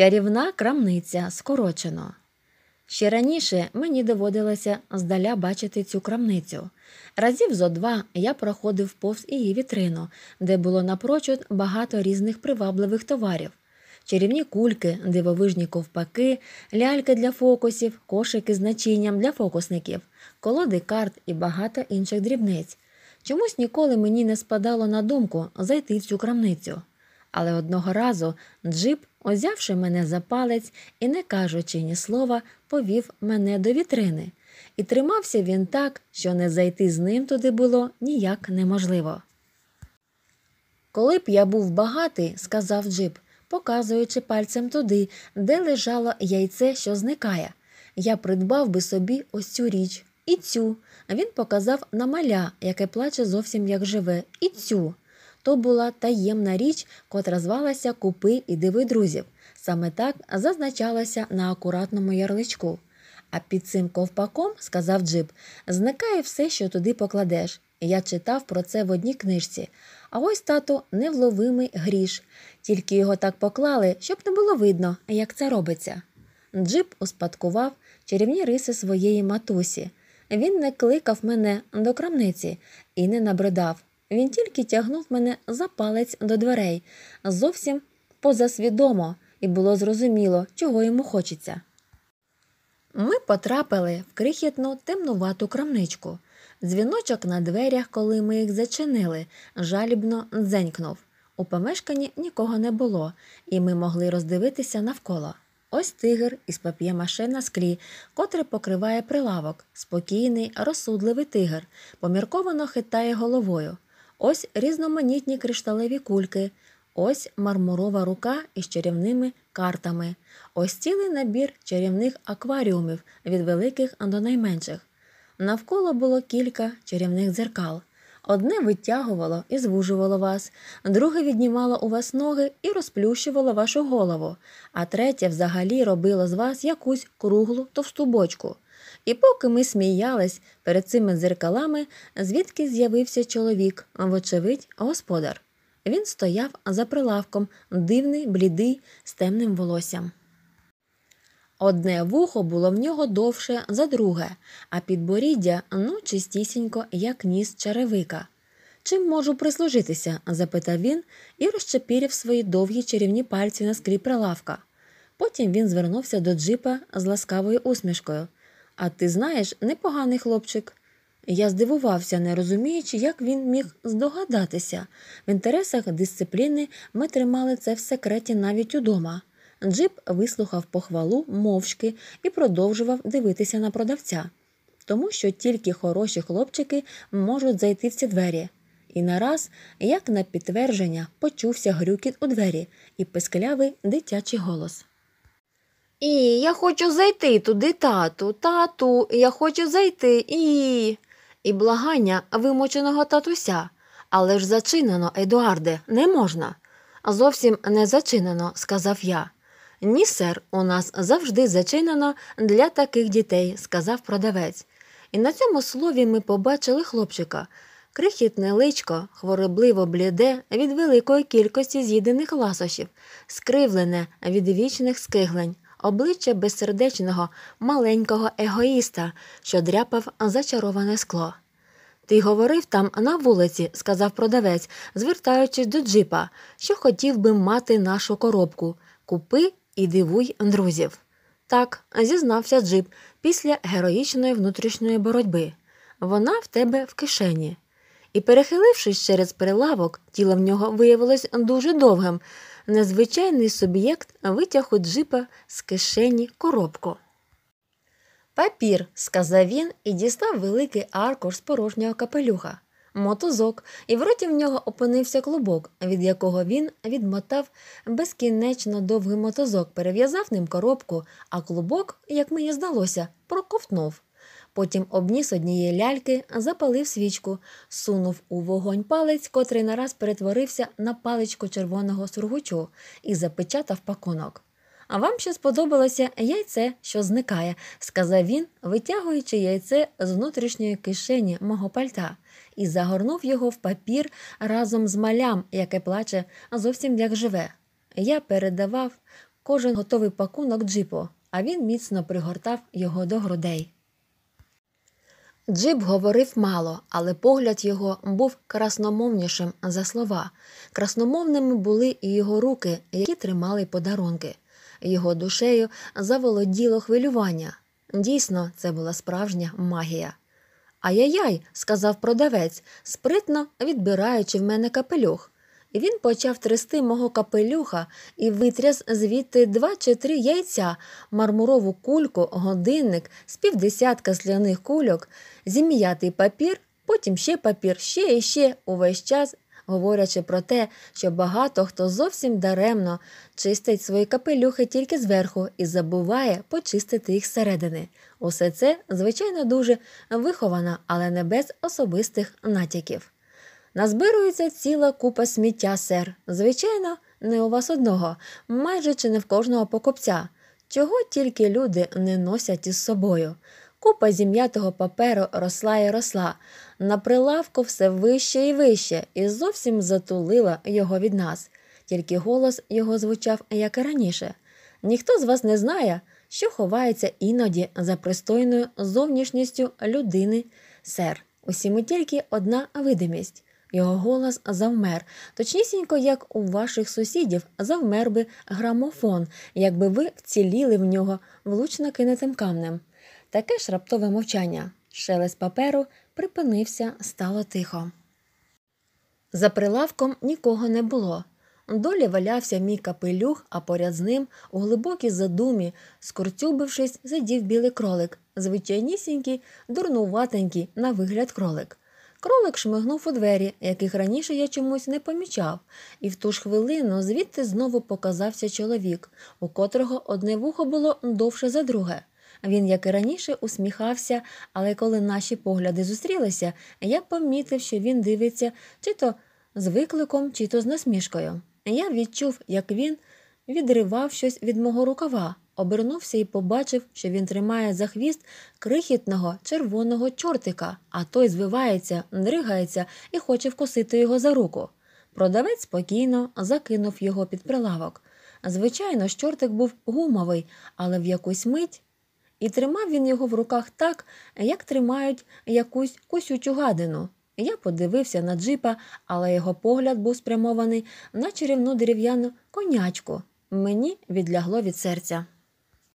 Чарівна крамниця скорочено. Ще раніше мені доводилося здаля бачити цю крамницю. Разів зо два я проходив повз її вітрину, де було напрочуд багато різних привабливих товарів. Чарівні кульки, дивовижні ковпаки, ляльки для фокусів, кошики з начинням для фокусників, колоди карт і багато інших дрібниць. Чомусь ніколи мені не спадало на думку зайти в цю крамницю. Але одного разу Джип, узявши мене за палець і, не кажучи ні слова, повів мене до вітрини. І тримався він так, що не зайти з ним туди було ніяк неможливо. Коли б я був багатий, сказав Джип, показуючи пальцем туди, де лежало яйце, що зникає, я придбав би собі ось цю річ і цю. Він показав на маля, яке плаче зовсім як живе, і цю. То була таємна річ, котра звалася Купи і диви друзів. Саме так зазначалося на акуратному ярличку. А під цим ковпаком, сказав Джип, зникає все, що туди покладеш. Я читав про це в одній книжці. А ось тато невловимий гріш. Тільки його так поклали, щоб не було видно, як це робиться. Джип успадкував чарівні риси своєї матусі. Він не кликав мене до крамниці і не набридав. Він тільки тягнув мене за палець до дверей, зовсім позасвідомо, і було зрозуміло, чого йому хочеться. Ми потрапили в крихітну темнувату крамничку. Дзвіночок на дверях, коли ми їх зачинили, жалібно дзенькнув. У помешканні нікого не було, і ми могли роздивитися навколо. Ось тигр із пап'є-маше на склі, котрий покриває прилавок, спокійний, розсудливий тигр, помірковано хитає головою ось різноманітні кришталеві кульки, ось мармурова рука із чарівними картами, ось цілий набір чарівних акваріумів від великих до найменших. Навколо було кілька чарівних дзеркал. Одне витягувало і звужувало вас, друге віднімало у вас ноги і розплющувало вашу голову, а третє взагалі робило з вас якусь круглу товсту бочку – і поки ми сміялись перед цими дзеркалами, звідки з'явився чоловік, вочевидь, господар. Він стояв за прилавком, дивний, блідий, з темним волоссям. Одне вухо було в нього довше за друге, а підборіддя ну чистісінько, як ніс черевика. Чим можу прислужитися? запитав він і розчепірів свої довгі чарівні пальці на склі прилавка. Потім він звернувся до джипа з ласкавою усмішкою. А ти знаєш, непоганий хлопчик. Я здивувався, не розуміючи, як він міг здогадатися. В інтересах дисципліни ми тримали це в секреті навіть удома. Джип вислухав похвалу мовчки і продовжував дивитися на продавця, тому що тільки хороші хлопчики можуть зайти в ці двері. І нараз, як на підтвердження, почувся грюкіт у двері і писклявий дитячий голос. І я хочу зайти туди, тату, тату, я хочу зайти і. І благання вимученого татуся. Але ж зачинено, Едуарде, не можна. Зовсім не зачинено, сказав я. Ні, сер, у нас завжди зачинено для таких дітей, сказав продавець. І на цьому слові ми побачили хлопчика. Крихітне личко, хворобливо бліде від великої кількості з'їдених ласощів, скривлене від вічних скиглень обличчя безсердечного, маленького егоїста, що дряпав зачароване скло. Ти говорив там на вулиці, сказав продавець, звертаючись до джипа, що хотів би мати нашу коробку. Купи і дивуй друзів. Так, зізнався джип після героїчної внутрішньої боротьби. Вона в тебе в кишені. І, перехилившись через прилавок, тіло в нього виявилось дуже довгим, Незвичайний суб'єкт витяг у джипа з кишені коробку. Папір, сказав він і дістав великий аркуш з порожнього капелюха, мотузок, і в роті в нього опинився клубок, від якого він відмотав безкінечно довгий мотузок, перев'язав ним коробку, а клубок, як мені здалося, проковтнув. Потім обніс однієї ляльки, запалив свічку, сунув у вогонь палець, котрий нараз перетворився на паличку червоного сургучу і запечатав пакунок. А вам ще сподобалося яйце, що зникає, сказав він, витягуючи яйце з внутрішньої кишені мого пальта, і загорнув його в папір разом з малям, яке плаче зовсім як живе. Я передавав кожен готовий пакунок джипу, а він міцно пригортав його до грудей. Джип говорив мало, але погляд його був красномовнішим за слова. Красномовними були і його руки, які тримали подарунки. Його душею заволоділо хвилювання. Дійсно, це була справжня магія. Ай-яй-яй, сказав продавець, спритно відбираючи в мене капелюх. Він почав трясти мого капелюха і витряс звідти два чи три яйця, мармурову кульку, годинник, з півдесятка сляних кульок, зім'ятий папір, потім ще папір, ще і ще увесь час, говорячи про те, що багато хто зовсім даремно чистить свої капелюхи тільки зверху і забуває почистити їх зсередини. Усе це, звичайно, дуже виховано, але не без особистих натяків. Назбирується ціла купа сміття, сер. Звичайно, не у вас одного, майже чи не в кожного покупця. Чого тільки люди не носять із собою. Купа зім'ятого паперу росла і росла, на прилавку все вище і вище, і зовсім затулила його від нас, тільки голос його звучав, як і раніше. Ніхто з вас не знає, що ховається іноді за пристойною зовнішністю людини, сер. Усі ми тільки одна видимість. Його голос завмер. Точнісінько, як у ваших сусідів, завмер би грамофон, якби ви вціліли в нього влучно кинетим камнем. Таке ж раптове мовчання. Шелест паперу припинився, стало тихо. За прилавком нікого не було. Долі валявся мій капелюх, а поряд з ним, у глибокій задумі, скорцюбившись, сидів білий кролик, звичайнісінький, дурнуватенький на вигляд кролик. Кролик шмигнув у двері, яких раніше я чомусь не помічав, і в ту ж хвилину звідти знову показався чоловік, у котрого одне вухо було довше за друге. Він, як і раніше, усміхався, але коли наші погляди зустрілися, я помітив, що він дивиться чи то з викликом, чи то з насмішкою. Я відчув, як він відривав щось від мого рукава, обернувся і побачив, що він тримає за хвіст крихітного червоного чортика, а той звивається, дригається і хоче вкусити його за руку. Продавець спокійно закинув його під прилавок. Звичайно, чортик був гумовий, але в якусь мить. І тримав він його в руках так, як тримають якусь кусючу гадину. Я подивився на джипа, але його погляд був спрямований на чарівну дерев'яну конячку. Мені відлягло від серця.